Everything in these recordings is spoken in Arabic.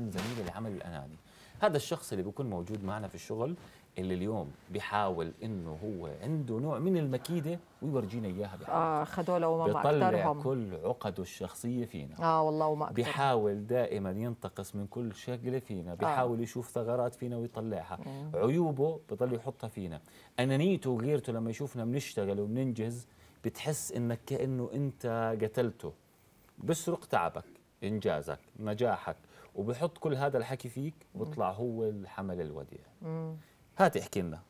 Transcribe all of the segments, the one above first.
زميل العمل الاناني هذا الشخص اللي بيكون موجود معنا في الشغل اللي اليوم بيحاول انه هو عنده نوع من المكيده ويورجينا اياها بحاجة. اه له وما بيطلع كل عقده الشخصيه فينا اه والله وما أكثر. بيحاول دائما ينتقص من كل شغله فينا آه. بيحاول آه. يشوف ثغرات فينا ويطلعها مم. عيوبه بيضل يحطها فينا انانيته وغيرته لما يشوفنا بنشتغل وبننجز بتحس انك كانه انت قتلته بيسرق تعبك انجازك نجاحك وبحط كل هذا الحكي فيك بيطلع هو الحمل الوديع هات احكي لنا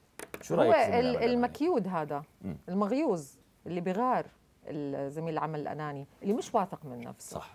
شو رايك هو المكيود هذا المغيوز اللي بغار زميل العمل الاناني اللي مش واثق من نفسه صح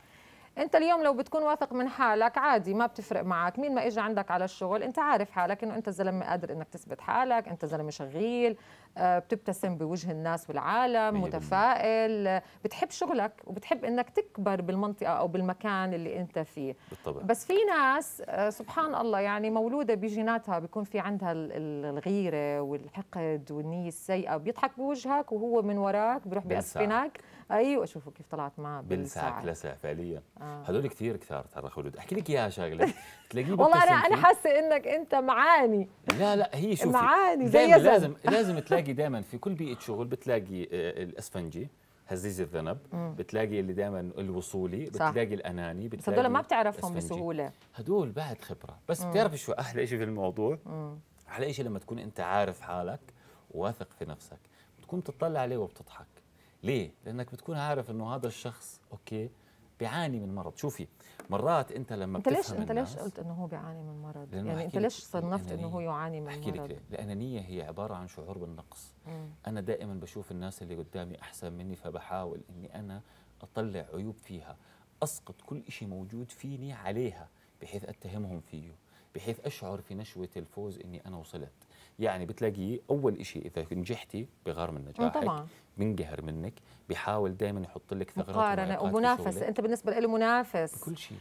انت اليوم لو بتكون واثق من حالك عادي ما بتفرق معك مين ما اجى عندك على الشغل انت عارف حالك انه انت زلمه قادر انك تثبت حالك انت زلمه شغيل آه، بتبتسم بوجه الناس والعالم متفائل بتحب شغلك وبتحب انك تكبر بالمنطقه او بالمكان اللي انت فيه بالطبع. بس في ناس آه، سبحان الله يعني مولوده بجيناتها بيكون في عندها الغيره والحقد والنيه السيئه بيضحك بوجهك وهو من وراك بيروح بيأسفنك ايوه شوفوا كيف طلعت معه بلسعك لسع فعليا آه. هدول كثير كثار ترى خلود احكي لك اياها شغله تلاقيه والله انا انا حاسه انك انت معاني لا لا هي شوفي معاني زي لازم لازم تلاقي بتلاقي دائما في كل بيئه شغل بتلاقي آه، الاسفنجي هزيز الذنب مم. بتلاقي اللي دائما الوصولي صح. بتلاقي الاناني بتلاقي بس هدول ما بتعرفهم بسهوله هدول بعد خبره بس بتعرف شو احلى شيء في الموضوع مم. احلى شيء لما تكون انت عارف حالك واثق في نفسك بتكون بتطلع عليه وبتضحك ليه لانك بتكون عارف انه هذا الشخص اوكي بيعاني من مرض شوفي مرات انت لما انت ليش انت ليش قلت انه هو بيعاني من مرض يعني انت ليش صنفت انه هو يعاني من أحكي مرض لك الانانيه هي عباره عن شعور بالنقص مم. انا دائما بشوف الناس اللي قدامي احسن مني فبحاول اني انا اطلع عيوب فيها اسقط كل شيء موجود فيني عليها بحيث اتهمهم فيه بحيث اشعر في نشوه الفوز اني انا وصلت يعني بتلاقيه اول شيء اذا نجحتي بغار من نجاحك آه، طبعا بنقهر منك بحاول دائما يحط لك ثغرات مقارنه ومنافسه انت بالنسبه له منافس بكل شيء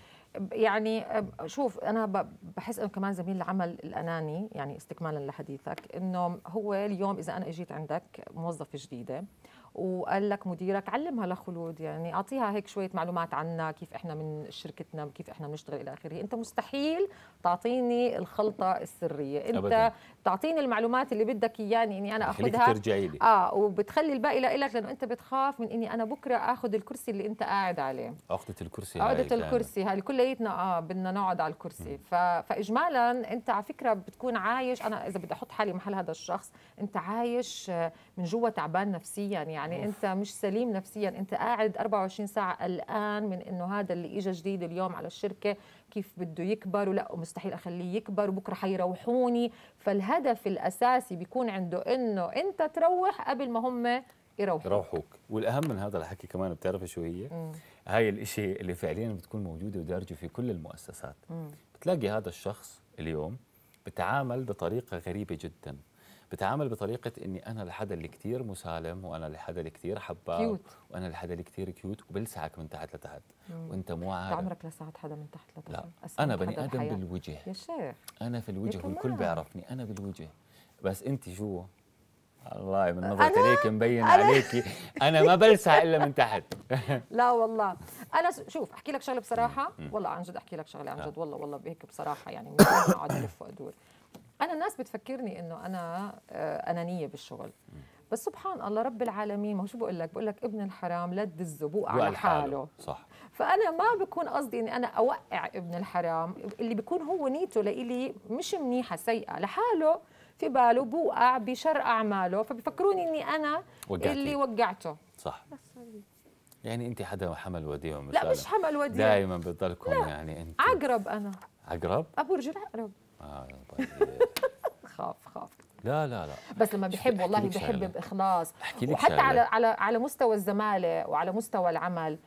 يعني شوف انا بحس انه كمان زميل العمل الاناني يعني استكمالا لحديثك انه هو اليوم اذا انا اجيت عندك موظفه جديده وقال لك مديرك علمها لخلود يعني اعطيها هيك شويه معلومات عنا كيف احنا من شركتنا كيف احنا بنشتغل الى اخره انت مستحيل تعطيني الخلطه السريه انت أبداً. تعطيني المعلومات اللي بدك اياني اني انا اخذها ترجعي لي اه وبتخلي الباقي لك لانه انت بتخاف من اني انا بكره اخذ الكرسي اللي انت قاعد عليه عقده الكرسي عقده الكرسي هاي كليتنا اه بدنا نقعد على الكرسي ف... فاجمالا انت على فكره بتكون عايش انا اذا بدي احط حالي محل هذا الشخص انت عايش آه، من جوا تعبان نفسيا يعني يعني أوف. انت مش سليم نفسيا انت قاعد 24 ساعه الان من انه هذا اللي اجى جديد اليوم على الشركه كيف بده يكبر ولا مستحيل اخليه يكبر وبكره حيروحوني فالهدف الاساسي بيكون عنده انه انت تروح قبل ما هم يروحوك يروحوك والاهم من هذا الحكي كمان بتعرفي شو هي مم. هاي الاشي اللي فعليا بتكون موجوده ودارجه في كل المؤسسات مم. بتلاقي هذا الشخص اليوم بتعامل بطريقه غريبه جدا بتعامل بطريقه اني انا الحدا اللي كثير مسالم وانا الحدا اللي كثير حباب وانا الحدا اللي كثير كيوت وبلسعك من تحت لتحت مم. وانت مو عارف عمرك لسعت حدا من تحت لتحت لا انا بني ادم الحياة. بالوجه يا شيخ انا في الوجه والكل بيعرفني انا بالوجه بس انت شو الله من نظرة ليك مبين أنا عليكي انا ما بلسع الا من تحت لا والله انا شوف احكي لك شغله بصراحه والله عن جد احكي لك شغله عن جد والله والله هيك بصراحه يعني ما اقعد الف وادور انا الناس بتفكرني انه انا آه، انانيه بالشغل بس سبحان الله رب العالمين ما شو بقول لك بقول لك ابن الحرام لا تدزه بوقع على حاله. حاله صح فانا ما بكون قصدي اني انا اوقع ابن الحرام اللي بيكون هو نيته لإلي مش منيحه سيئه لحاله في باله بوقع بشر اعماله فبفكروني اني انا وقعتي. اللي وقعته صح يعني انت حدا حمل وديع لا مش حمل وديع دائما بتضلكم يعني انت عقرب انا عقرب ابو رجل عقرب آه، طيب خاف خاف لا لا لا بس لما بحب والله بحب باخلاص وحتى على على على مستوى الزماله وعلى مستوى العمل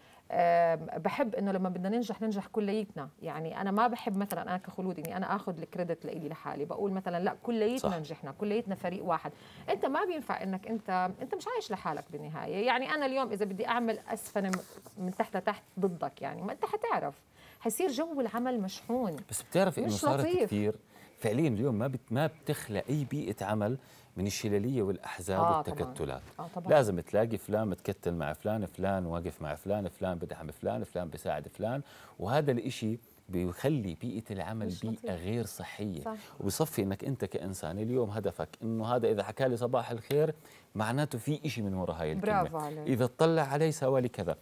بحب انه لما بدنا ننجح ننجح كليتنا يعني انا ما بحب مثلا انا كخلود اني انا اخذ الكريدت لإلي لحالي بقول مثلا لا كليتنا نجحنا كليتنا فريق واحد انت ما بينفع انك انت انت مش عايش لحالك بالنهايه يعني انا اليوم اذا بدي اعمل اسفنه من تحت لتحت ضدك يعني ما انت حتعرف حيصير جو العمل مشحون بس بتعرفي انه صارت لطيف. كثير فعليا اليوم ما بت... ما بتخلق اي بيئه عمل من الشلاليه والاحزاب آه والتكتلات طبعاً. آه طبعاً. لازم تلاقي فلان متكتل مع فلان فلان واقف مع فلان فلان بدعم فلان فلان بيساعد فلان وهذا الإشي بيخلي بيئة العمل بيئة غير صحية صح. وبصفي انك انت كانسان اليوم هدفك انه هذا اذا حكى لي صباح الخير معناته في إشي من وراء هاي الكلمة برافو عليك. اذا اطلع علي سوالي كذا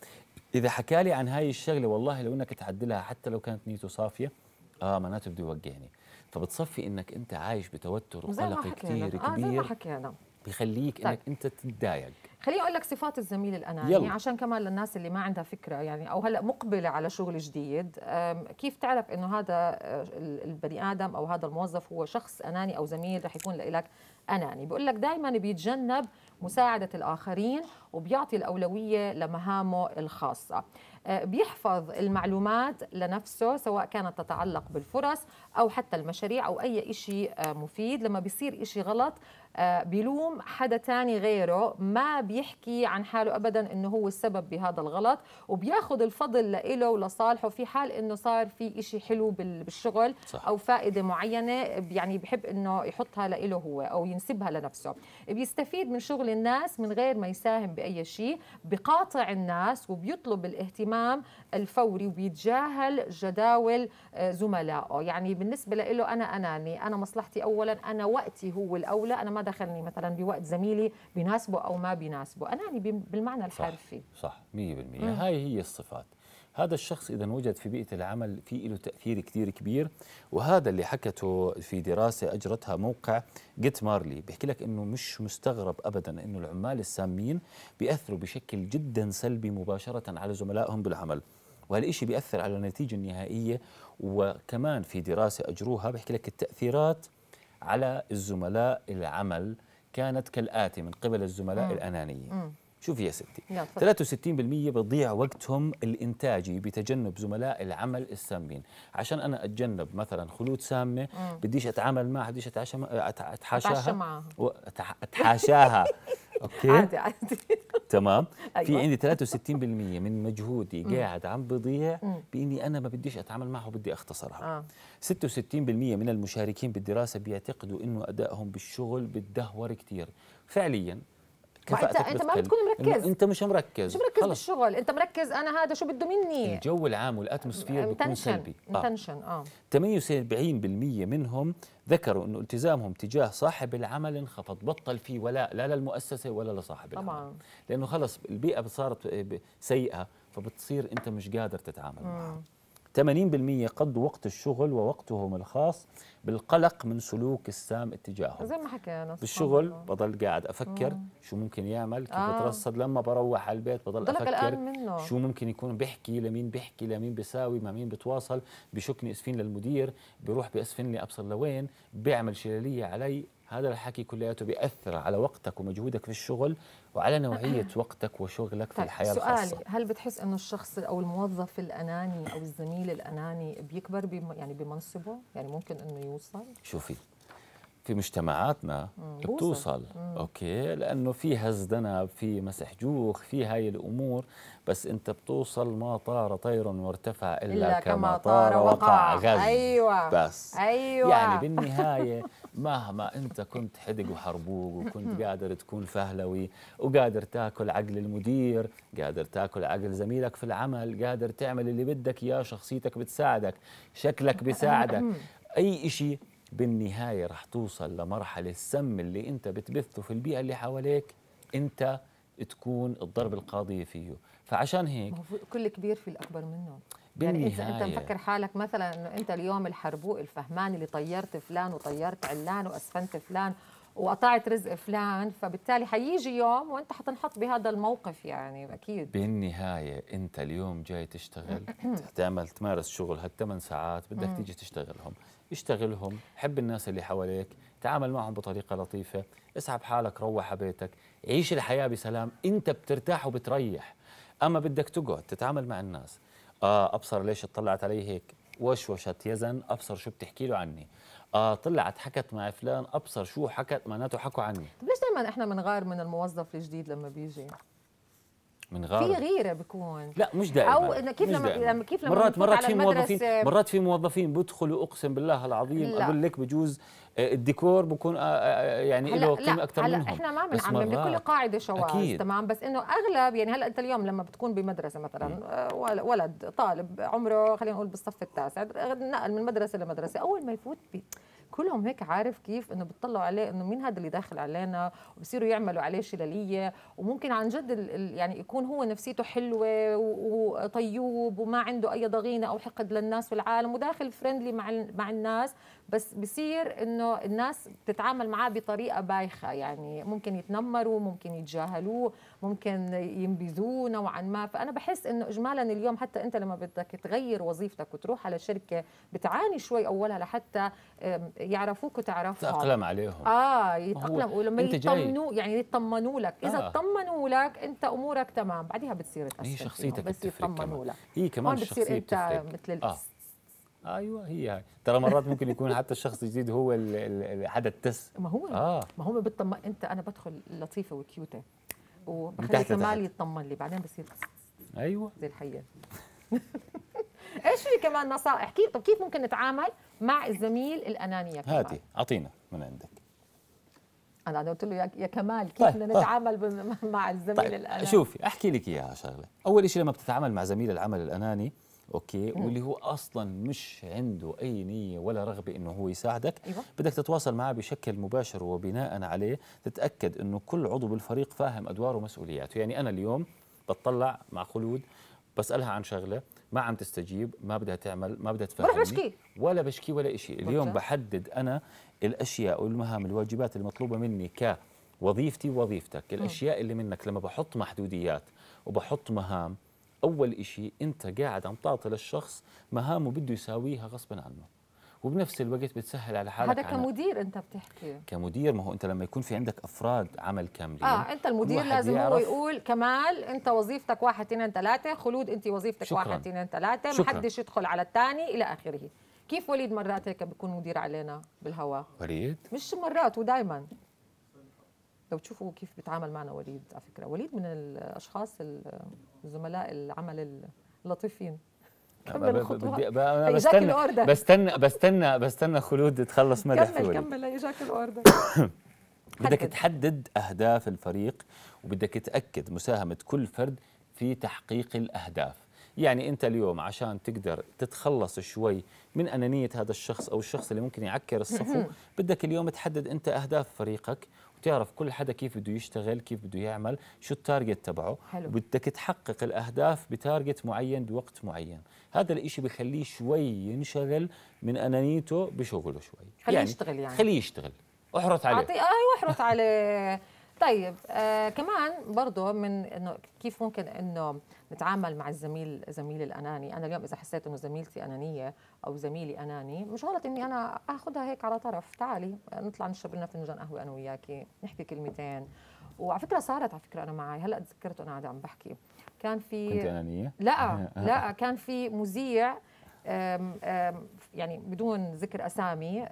اذا حكى لي عن هاي الشغله والله لو انك تعدلها حتى لو كانت نيته صافيه اه معناته بده يوجهني فبتصفي انك انت عايش بتوتر وقلق كثير كبير آه زي ما حكينا بخليك طيب. انك انت تتضايق خليني اقول لك صفات الزميل الاناني يلا. عشان كمان للناس اللي ما عندها فكره يعني او هلا مقبله على شغل جديد كيف تعرف انه هذا أه، البني ادم او هذا الموظف هو شخص اناني او زميل رح يكون لك اناني بقول لك دائما بيتجنب مساعده الاخرين وبيعطي الاولويه لمهامه الخاصه آه، بيحفظ المعلومات لنفسه سواء كانت تتعلق بالفرص أو حتى المشاريع أو أي شيء آه، مفيد لما بيصير شيء غلط آه، بيلوم حدا تاني غيره ما بيحكي عن حاله أبدا أنه هو السبب بهذا الغلط وبياخذ الفضل لإله ولصالحه في حال أنه صار في شيء حلو بالشغل صح. أو فائدة معينة يعني بحب أنه يحطها لإله هو أو ينسبها لنفسه بيستفيد من شغل الناس من غير ما يساهم بأي شيء بقاطع الناس وبيطلب الاهتمام الاهتمام الفوري وبيتجاهل جداول آه، زملائه يعني بالنسبه له انا اناني انا مصلحتي اولا انا وقتي هو الاولى انا ما دخلني مثلا بوقت زميلي بناسبه او ما بناسبه اناني بالمعنى الحرفي صح, صح 100% هاي هي الصفات هذا الشخص إذا وجد في بيئة العمل في له تأثير كثير كبير وهذا اللي حكته في دراسة أجرتها موقع جيت مارلي بيحكي لك أنه مش مستغرب أبدا أنه العمال السامين بيأثروا بشكل جدا سلبي مباشرة على زملائهم بالعمل وهالشيء بيأثر على النتيجة النهائية وكمان في دراسة أجروها بحكي لك التأثيرات على الزملاء العمل كانت كالآتي من قبل الزملاء مم. الأنانيين مم. شوفي يا ستي نعم 63% بضيع وقتهم الانتاجي بتجنب زملاء العمل السامين عشان انا اتجنب مثلا خلود سامه مم. بديش اتعامل معها بديش اتعشى أه، اتحاشاها معها اتحاشاها اوكي عادي عادي تمام أيوة. في عندي 63% من مجهودي قاعد عم بضيع باني انا ما بديش اتعامل معها وبدي اختصرها آه. 66% من المشاركين بالدراسه بيعتقدوا انه ادائهم بالشغل بتدهور كثير فعليا كفاءة انت ما بتكون مركز انت مش مركز مش مركز خلص. بالشغل انت مركز انا هذا شو بده مني الجو العام والاتموسفير بيكون سلبي انتنشن اه 78% آه. منهم ذكروا انه التزامهم تجاه صاحب العمل انخفض بطل في ولاء لا للمؤسسه ولا لصاحب طبعا. العمل لانه خلص البيئه صارت آه، سيئه فبتصير انت مش قادر تتعامل معها 80% قضوا وقت الشغل ووقتهم الخاص بالقلق من سلوك السام اتجاههم زي ما حكينا بالشغل بضل قاعد افكر مم. شو ممكن يعمل كيف آه. لما بروح على البيت بضل افكر منه. شو ممكن يكون بيحكي لمين بيحكي لمين بيساوي مع مين بتواصل بشكني اسفين للمدير بروح بيسفن لي ابصر لوين بيعمل شلاليه علي هذا الحكي كلياته بيأثر على وقتك ومجهودك في الشغل وعلى نوعية وقتك وشغلك في طيب، الحياة سؤالي الخاصة سؤالي هل بتحس أنه الشخص أو الموظف الأناني أو الزميل الأناني بيكبر بم يعني بمنصبه يعني ممكن أنه يوصل؟ شوفي في مجتمعاتنا مم. بتوصل مم. اوكي لانه في هزدنه في مسح جوخ في هاي الامور بس انت بتوصل ما طار طير وارتفع الا, إلا كما طار وقع غز ايوه بس ايوه يعني بالنهايه مهما انت كنت حدق وحربوق وكنت قادر تكون فهلوي وقادر تاكل عقل المدير قادر تاكل عقل زميلك في العمل قادر تعمل اللي بدك اياه شخصيتك بتساعدك شكلك بيساعدك اي شيء بالنهايه راح توصل لمرحله السم اللي انت بتبثه في البيئه اللي حواليك انت تكون الضرب القاضيه فيه فعشان هيك كل كبير في الاكبر منه يعني بالنهاية يعني انت مفكر حالك مثلا انه انت اليوم الحربوق الفهمان اللي طيرت فلان وطيرت علان واسفنت فلان وقطعت رزق فلان فبالتالي حيجي يوم وانت حتنحط بهذا الموقف يعني اكيد بالنهايه انت اليوم جاي تشتغل تعمل تمارس شغل هالثمان ساعات بدك تيجي تشتغلهم اشتغلهم حب الناس اللي حواليك تعامل معهم بطريقه لطيفه اسحب حالك روح على بيتك عيش الحياه بسلام انت بترتاح وبتريح اما بدك تقعد تتعامل مع الناس اه ابصر ليش اطلعت علي هيك وشوشت يزن ابصر شو بتحكي له عني آه طلعت حكت مع فلان ابصر شو حكت معناته حكوا عني ليش دائما احنا بنغار من الموظف الجديد لما بيجي من غير في غيره بكون لا مش دائما او كيف مش لما دائما. كيف لما مرات مرات في موظفين مرات في موظفين بيدخلوا اقسم بالله العظيم لا. اقول لك بجوز آه، الديكور بكون آه، آه، يعني له قيمه اكثر هلا منهم احنا ما بنعمم لكل قاعده شواذ تمام بس انه اغلب يعني هلا انت اليوم لما بتكون بمدرسه مثلا ولد طالب عمره خلينا نقول بالصف التاسع نقل من مدرسه لمدرسه اول ما يفوت بي كلهم هيك عارف كيف انه بتطلعوا عليه انه مين هذا اللي داخل علينا وبصيروا يعملوا عليه شلاليه وممكن عن جد يعني يكون هو نفسيته حلوه وطيوب وما عنده اي ضغينه او حقد للناس والعالم وداخل فريندلي مع مع الناس بس بصير انه الناس بتتعامل معاه بطريقه بايخه يعني ممكن يتنمروا ممكن يتجاهلوه ممكن ينبذوه نوعا ما فانا بحس انه اجمالا اليوم حتى انت لما بدك تغير وظيفتك وتروح على شركه بتعاني شوي اولها لحتى يعرفوك وتعرفهم تتاقلم عليهم اه يتاقلم ولما يطمنوا يعني يطمنوا لك اذا آه. طمنوا لك انت امورك تمام بعدها بتصير تاثر هي شخصيتك بس يطمنوا لك هي كمان شخصيتك بتصير انت مثل آه. ايوه هي هاي ترى مرات ممكن يكون حتى الشخص الجديد هو حدا التس ما هو آه. ما هو بتطم انت انا بدخل لطيفه وكيوته وبخلي كمال يطمن لي بعدين بصير ايوه زي الحيه ايش في كمان نصائح كيف طب كيف ممكن نتعامل مع الزميل الاناني يا كمال هاتي اعطينا من عندك انا انا قلت له يا كمال كيف طيب، بدنا طيب. نتعامل مع الزميل طيب. الاناني شوفي احكي لك اياها شغله اول شيء لما بتتعامل مع زميل العمل الاناني اوكي مم. واللي هو اصلا مش عنده اي نيه ولا رغبه انه هو يساعدك أيوة. بدك تتواصل معه بشكل مباشر وبناء عليه تتاكد انه كل عضو بالفريق فاهم ادواره ومسؤولياته يعني انا اليوم بتطلع مع خلود بسالها عن شغله ما عم تستجيب ما بدها تعمل ما بدها تفهمني بشكي. ولا بشكي ولا شيء اليوم بحدد انا الاشياء والمهام الواجبات المطلوبه مني كوظيفتي ووظيفتك الاشياء اللي منك لما بحط محدوديات وبحط مهام اول إشي انت قاعد عم تعطي للشخص مهامه بده يساويها غصبا عنه وبنفس الوقت بتسهل على حالك هذا كمدير انت بتحكي كمدير ما هو انت لما يكون في عندك افراد عمل كاملين اه انت المدير لازم هو يقول كمال انت وظيفتك واحد اثنين ثلاثه خلود انت وظيفتك شكراً. واحد اثنين ثلاثه ما حدش يدخل على الثاني الى اخره كيف وليد مرات هيك بيكون مدير علينا بالهواء وليد مش مرات ودائما لو تشوفوا كيف بيتعامل معنا وليد على فكره وليد من الاشخاص الزملاء العمل اللطيفين كمل الخطوه بقى بستنى, بستنى بستنى بستنى بستنى خلود تخلص مدح كمل كمل اجاك الاوردر بدك تحدد اهداف الفريق وبدك تاكد مساهمه كل فرد في تحقيق الاهداف يعني انت اليوم عشان تقدر تتخلص شوي من انانيه هذا الشخص او الشخص اللي ممكن يعكر الصفو بدك اليوم تحدد انت اهداف فريقك بتعرف كل حدا كيف بده يشتغل كيف بده يعمل شو التارجت تبعه حلو. بدك تحقق الاهداف بتارجت معين بوقت معين هذا الإشي بخليه شوي ينشغل من انانيته بشغله شوي خليه يعني يشتغل يعني خليه يشتغل احرص عليه اعطيه آه، ايوه احرص عليه طيب آه كمان برضه من انه كيف ممكن انه نتعامل مع الزميل زميلي الاناني انا اليوم اذا حسيت انه زميلتي انانيه او زميلي اناني مش غلط اني انا اخذها هيك على طرف تعالي نطلع نشرب لنا فنجان قهوه انا وياكي نحكي كلمتين وعلى فكره صارت على فكره انا معي هلا تذكرت وانا قاعده عم بحكي كان في كنت انانيه لا لا كان في مذيع يعني بدون ذكر اسامي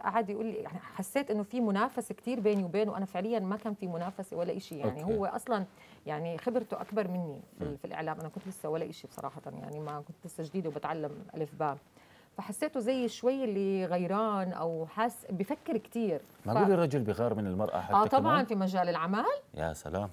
قعد يقول لي يعني حسيت انه في منافسه كثير بيني وبينه وانا فعليا ما كان في منافسه ولا شيء يعني أوكي. هو اصلا يعني خبرته اكبر مني في, في الاعلام انا كنت لسه ولا شيء بصراحه يعني ما كنت لسه جديده وبتعلم الف باء فحسيته زي شوي اللي غيران او حاس بفكر كثير معقول ف... الرجل بيغار من المراه حتى اه طبعا كمان؟ في مجال العمل يا سلام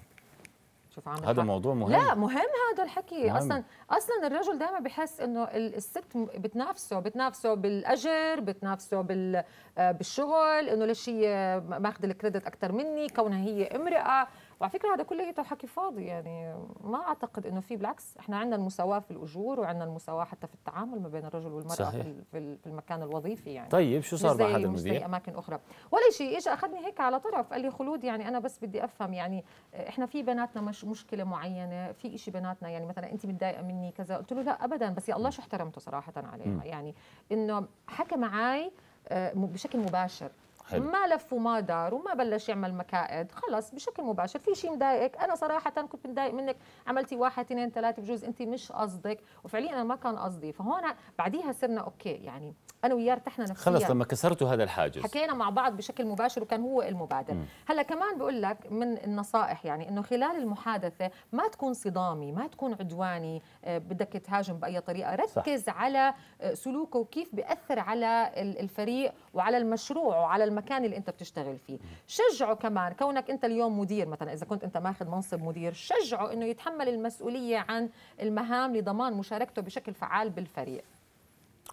شوف عامل هذا موضوع مهم لا مهم هذا الحكي مهم. اصلا اصلا الرجل دائما بحس انه الست بتنافسه بتنافسه بالاجر بتنافسه بال آه، بالشغل انه ليش هي ماخذه الكريدت اكثر مني كونها هي امراه وعلى فكره هذا كله حكي فاضي يعني ما اعتقد انه في بالعكس احنا عندنا المساواه في الاجور وعندنا المساواه حتى في التعامل ما بين الرجل والمراه صحيح. في, في المكان الوظيفي يعني طيب شو صار بعد المذيع؟ المدير؟ مش زي اماكن اخرى ولا شيء اجى اخذني هيك على طرف قال لي خلود يعني انا بس بدي افهم يعني احنا في بيناتنا مش مشكله معينه في شيء بيناتنا يعني مثلا انت متضايقه مني كذا قلت له لا ابدا بس يا الله شو احترمته صراحه عليها يعني انه حكى معي آه، بشكل مباشر حل. ما لف وما دار وما بلش يعمل مكائد خلص بشكل مباشر في شيء مضايقك انا صراحه كنت مضايق منك عملتي واحد اثنين ثلاثه بجوز انت مش قصدك وفعليا انا ما كان قصدي فهون بعديها صرنا اوكي يعني انا وياه ارتحنا نفسيا خلص لما كسرتوا هذا الحاجز حكينا مع بعض بشكل مباشر وكان هو المبادر هلا كمان بقول لك من النصائح يعني انه خلال المحادثه ما تكون صدامي ما تكون عدواني آه، بدك تهاجم باي طريقه ركز صح. على آه، سلوكه وكيف بياثر على الفريق وعلى المشروع وعلى المكان اللي انت بتشتغل فيه شجعه كمان كونك انت اليوم مدير مثلا اذا كنت انت ماخذ منصب مدير شجعه انه يتحمل المسؤوليه عن المهام لضمان مشاركته بشكل فعال بالفريق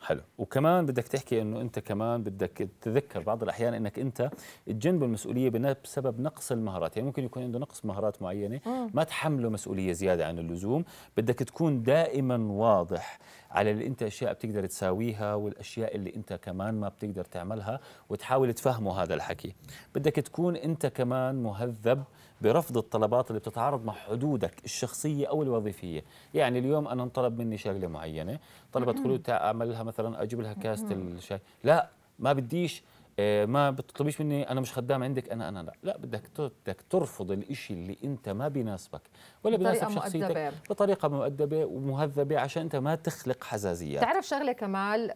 حلو وكمان بدك تحكي انه انت كمان بدك تتذكر بعض الاحيان انك انت تجنب المسؤوليه بسبب نقص المهارات يعني ممكن يكون عنده نقص مهارات معينه آه. ما تحمله مسؤوليه زياده عن اللزوم بدك تكون دائما واضح على اللي انت اشياء بتقدر تساويها والاشياء اللي انت كمان ما بتقدر تعملها وتحاول تفهمه هذا الحكي بدك تكون انت كمان مهذب برفض الطلبات اللي بتتعارض مع حدودك الشخصيه او الوظيفيه يعني اليوم انا انطلب مني شغله معينه طلبت خلود اعمل لها مثلا اجيب لها كاسه الشاي لا ما بديش آه، ما بتطلبيش مني انا مش خدام عندك انا انا لا لا بدك بدك ترفض الإشي اللي انت ما بيناسبك ولا بيناسب شخصيتك مؤدبة. بطريقه مؤدبه ومهذبه عشان انت ما تخلق حزازيات تعرف شغله كمال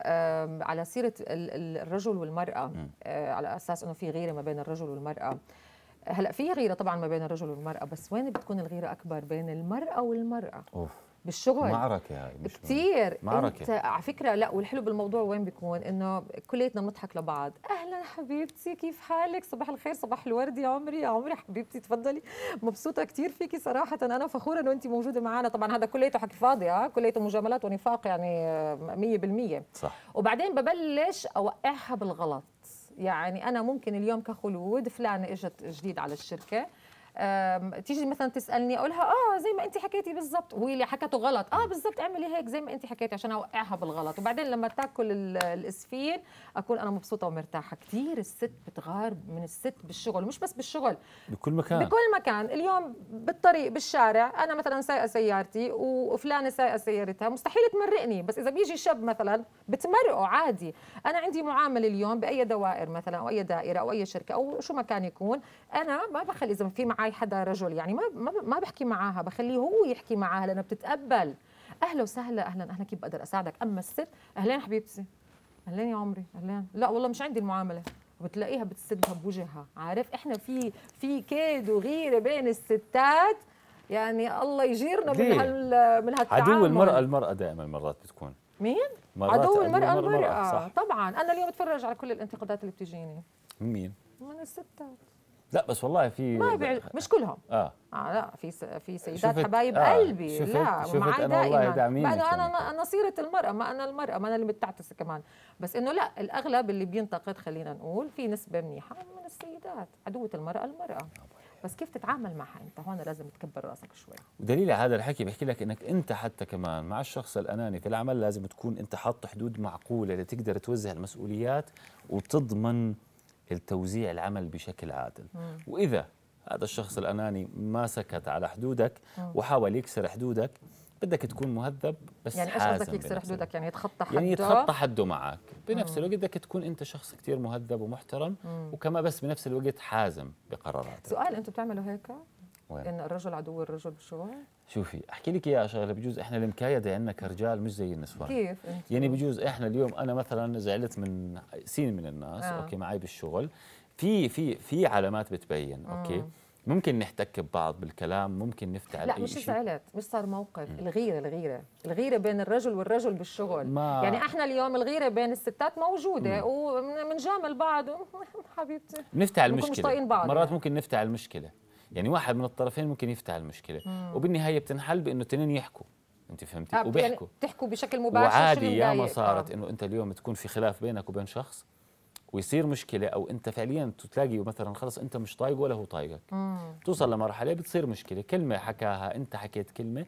على سيره الرجل والمراه آه، على اساس انه في غيره ما بين الرجل والمراه هلا في غيره طبعا ما بين الرجل والمراه بس وين بتكون الغيره اكبر بين المراه والمراه أوف. بالشغل معركه هاي يعني، مش كثير معركه انت على فكره لا والحلو بالموضوع وين بيكون انه كليتنا بنضحك لبعض اهلا حبيبتي كيف حالك صباح الخير صباح الورد يا عمري يا عمري حبيبتي تفضلي مبسوطه كثير فيكي صراحه انا فخوره انه انت موجوده معنا طبعا هذا كليته حكي فاضي اه كليته مجاملات ونفاق يعني 100% آه، صح وبعدين ببلش اوقعها بالغلط يعني انا ممكن اليوم كخلود فلانه اجت جديد على الشركه تيجي مثلا تسالني اقولها اه زي ما انت حكيتي بالظبط وهي اللي حكته غلط اه بالظبط اعملي هيك زي ما انت حكيتي عشان اوقعها بالغلط وبعدين لما تاكل الاسفين اكون انا مبسوطه ومرتاحه كثير الست بتغار من الست بالشغل مش بس بالشغل بكل مكان بكل مكان اليوم بالطريق بالشارع انا مثلا سايقه سيارتي وفلانه سايقه سيارتها مستحيل تمرقني بس اذا بيجي شاب مثلا بتمرقه عادي انا عندي معامله اليوم باي دوائر مثلا او اي دائره او اي شركه او شو ما كان يكون انا ما بخلي اذا في معاي معي حدا رجل يعني ما ما بحكي معاها بخليه هو يحكي معاها لانه بتتقبل اهلا وسهلا اهلا اهلا كيف بقدر اساعدك اما الست اهلين حبيبتي اهلين يا عمري اهلين لا والله مش عندي المعامله وبتلاقيها بتسدها بوجهها عارف احنا في في كيد وغيره بين الستات يعني الله يجيرنا من هال من هالتعامل عدو المراه المراه دائما مرات بتكون مين مرات عدو المراه المراه, المرأة. صح. طبعا انا اليوم بتفرج على كل الانتقادات اللي بتجيني من مين من الستات لا بس والله في ما مش كلهم اه اه لا في س... في سيدات حبايب آه قلبي شفت لا شفت معي أنا دائما انا يعني. انا نصيره المراه ما انا المراه ما انا اللي بتعتس كمان بس انه لا الاغلب اللي بينتقد خلينا نقول في نسبه منيحه من السيدات عدوه المراه المراه بس كيف تتعامل معها انت هون لازم تكبر راسك شوي ودليل على هذا الحكي بحكي لك انك انت حتى كمان مع الشخص الاناني في العمل لازم تكون انت حاط حدود معقوله لتقدر توزع المسؤوليات وتضمن التوزيع العمل بشكل عادل مم. وإذا هذا الشخص الأناني ما سكت على حدودك مم. وحاول يكسر حدودك بدك تكون مهذب بس يعني ايش بدك يكسر حدودك يعني يتخطى يعني حده يعني يتخطى حده معك بنفس الوقت بدك تكون انت شخص كثير مهذب ومحترم مم. وكما بس بنفس الوقت حازم بقراراتك سؤال انتم بتعملوا هيك وين. ان الرجل عدو الرجل بالشروع شوفي احكي لك اياها شغله بجوز احنا المكايده عندنا كرجال مش زي النسوان كيف انت يعني بجوز احنا اليوم انا مثلا زعلت من سين من الناس آه. اوكي معي بالشغل في في في علامات بتبين آه. اوكي ممكن نحتك ببعض بالكلام ممكن نفتعل لا مش زعلت مش صار موقف مم. الغيره الغيره الغيره بين الرجل والرجل بالشغل ما يعني احنا اليوم الغيره بين الستات موجوده وبنجامل بعض حبيبتي نفتعل المشكله مش بعض مرات ممكن نفتعل المشكله يعني واحد من الطرفين ممكن يفتح المشكله مم. وبالنهايه بتنحل بانه الاثنين يحكوا انت فهمتي وبيحكوا يعني تحكوا بشكل مباشر وعادي يا ما صارت آه. انه انت اليوم تكون في خلاف بينك وبين شخص ويصير مشكله او انت فعليا تلاقي مثلا خلص انت مش طايقه ولا هو طايقك توصل لمرحله بتصير مشكله كلمه حكاها انت حكيت كلمه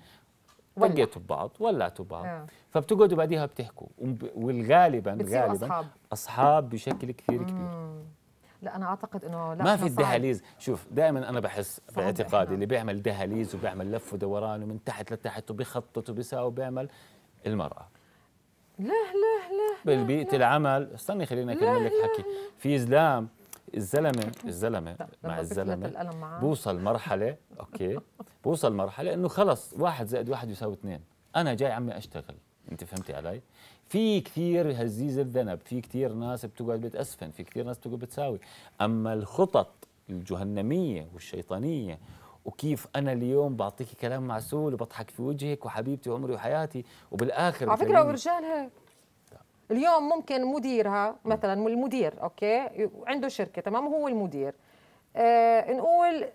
طقيتوا ببعض ولعتوا ببعض آه. فبتقعدوا بعديها بتحكوا والغالبا غالبا اصحاب اصحاب بشكل كثير كبير مم. لا انا اعتقد انه لا ما في الدهاليز شوف دائما انا بحس باعتقادي اللي بيعمل دهاليز وبيعمل لف ودوران ومن تحت لتحت وبيخطط وبيساوي وبيعمل المراه لا لا لا بالبيئة العمل استني خليني اكمل لك حكي في زلام الزلمه الزلمه مع الزلمه بوصل مرحله اوكي بوصل مرحله انه خلص واحد زائد واحد يساوي اثنين انا جاي عمي اشتغل انت فهمتي علي في كثير هزيز الذنب في كثير ناس بتقعد بتأسفن في كثير ناس بتقعد بتساوي أما الخطط الجهنمية والشيطانية وكيف انا اليوم بعطيكي كلام معسول وبضحك في وجهك وحبيبتي وعمري وحياتي وبالاخر على فكره والرجال هيك اليوم ممكن مديرها مثلا المدير اوكي عنده شركه تمام هو المدير آه نقول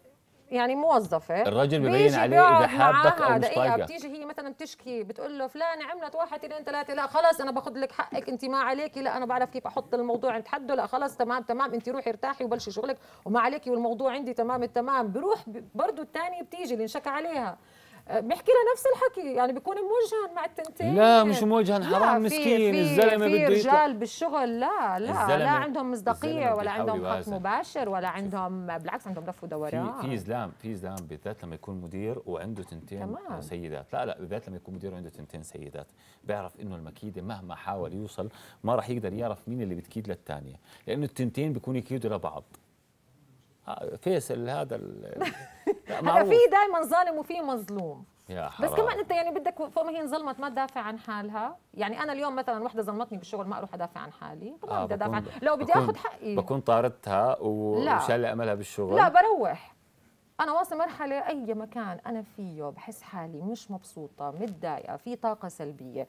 يعني موظفه الرجل ببين عليه اذا حابك او مش طايقه بتيجي هي مثلا بتشكي بتقول له فلانه عملت واحد اثنين ثلاثه لا خلص انا باخذ لك حقك انت ما عليك لا انا بعرف كيف احط الموضوع عند حده لا خلص تمام تمام انت روحي ارتاحي وبلشي شغلك وما عليك والموضوع عندي تمام التمام بروح برضه الثانيه بتيجي اللي انشكى عليها آه، بيحكي لها نفس الحكي يعني بيكون موجها مع التنتين لا مش موجها حرام مسكين الزلمه بده في رجال بالشغل لا لا لا عندهم مصداقيه ولا عندهم خط مباشر ولا عندهم بالعكس عندهم لف ودوران في زلام في زلام بالذات لما يكون مدير وعنده تنتين تمام. آه، سيدات لا لا بالذات لما يكون مدير وعنده تنتين سيدات بيعرف انه المكيده مهما حاول يوصل ما راح يقدر يعرف مين اللي بتكيد للثانيه لانه التنتين بيكونوا يكيدوا لبعض كيس آه، هذا هذا في دائما ظالم وفي مظلوم يا حرام. بس كمان انت يعني بدك فوق ما هي انظلمت ما تدافع عن حالها يعني انا اليوم مثلا وحده ظلمتني بالشغل ما اروح ادافع عن حالي طبعا آه بدي ادافع عن... لو بدي اخذ حقي بكون طاردتها وشال املها بالشغل لا بروح انا واصل مرحله اي مكان انا فيه بحس حالي مش مبسوطه متضايقه في طاقه سلبيه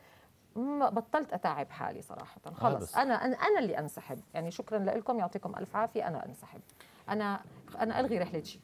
بطلت اتعب حالي صراحه آه، خلص آه انا انا اللي انسحب يعني شكرا لكم يعطيكم الف عافيه انا انسحب انا انا الغي رحلتي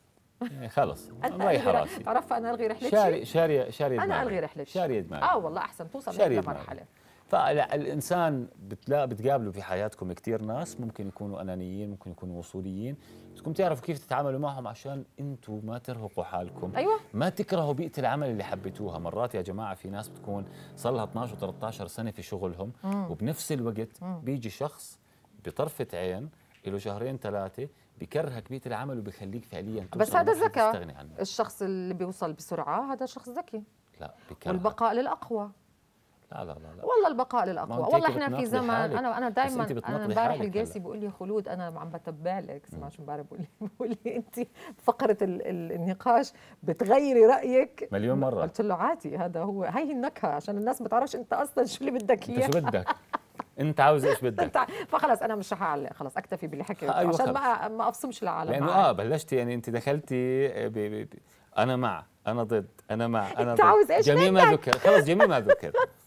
إيه، خلص رايحه راسي عرفت انا الغي رحلتي شاري شاري شاري دماغي. انا الغي رحلتي شاري دماغي اه والله احسن توصل لمرحله فلا الانسان بتلا بتقابله في حياتكم كثير ناس ممكن يكونوا انانيين ممكن يكونوا وصوليين بدكم تعرفوا كيف تتعاملوا معهم عشان انتم ما ترهقوا حالكم أيوة. ما تكرهوا بيئه العمل اللي حبيتوها مرات يا جماعه في ناس بتكون صار لها 12 و13 سنه في شغلهم مم. وبنفس الوقت مم. بيجي شخص بطرفه عين له شهرين ثلاثه بكرهك بيئه العمل وبخليك فعليا بس هذا ذكاء الشخص اللي بيوصل بسرعه هذا شخص ذكي لا بكرهك والبقاء للأقوى لا لا لا, لا. والله البقاء للاقوى والله احنا في زمن انا انا دائما انا امبارح يعني. القاسي بيقول لي خلود انا عم بتبع لك اسمع شو امبارح بقول لي بقول لي انت فقره ال النقاش بتغيري رايك مليون مره قلت له عادي هذا هو هي النكهه عشان الناس ما بتعرفش انت اصلا شو اللي بدك اياه شو بدك انت عاوز ايش بدك فخلص انا مش رح اعلق خلص اكتفي باللي حكيته أيوة عشان ما ما افصمش العالم لانه اه بلشتي يعني انت دخلتي بي آه، بي بي انا مع انا ضد انا مع انا انت عاوز ايش جميع ما ذكر خلص جميع ما ذكر